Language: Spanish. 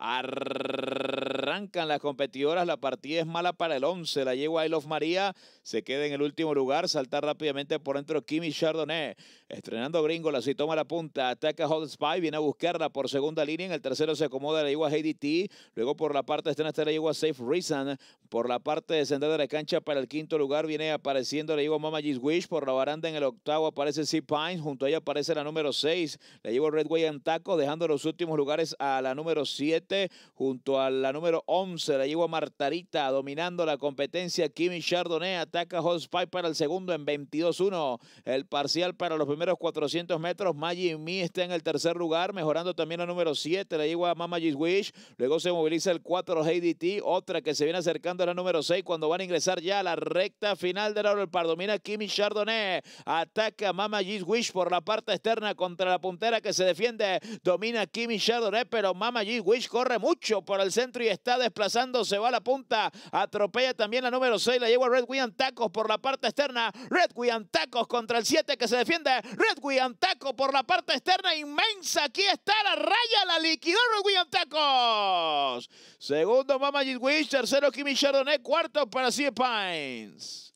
Ar... arrancan las competidoras, la partida es mala para el 11. La yegua I Love María se queda en el último lugar, saltar rápidamente por dentro Kimi Chardonnay. Estrenando gringolas y toma la punta, ataca Hot Spy, viene a buscarla por segunda línea. En el tercero se acomoda la yegua a Luego por la parte estrena está la yegua Safe Reason. Por la parte de descender de la cancha para el quinto lugar viene apareciendo la yegua Mama G's Wish. Por la baranda en el octavo aparece Sea Pine. Junto a ella aparece la número 6. La yegua Redway Antaco dejando los últimos lugares a la número 7 junto a la número 11. La yegua Martarita dominando la competencia. Kimi Chardonnay ataca Pipe para el segundo en 22-1. El parcial para los primeros 400 metros. Maggi Mi está en el tercer lugar, mejorando también la número 7. La a Mama G's Wish. Luego se moviliza el 4 JDT. Otra que se viene acercando a la número 6 cuando van a ingresar ya a la recta final del oro. El par domina Kimi Chardonnay. Ataca Mama G's Wish por la parte externa contra la puntera que se defiende. Domina Kimi Chardonnay, pero Mama G's Wish corre mucho por el centro y está está desplazando, se va a la punta, atropella también la número 6, la lleva Red William Tacos por la parte externa, Red William Tacos contra el 7 que se defiende, Red William Tacos por la parte externa, inmensa, aquí está la raya, la liquidó Red William Tacos. Segundo Mama Wish, tercero Kimi Chardonnay, cuarto para Sea Pines.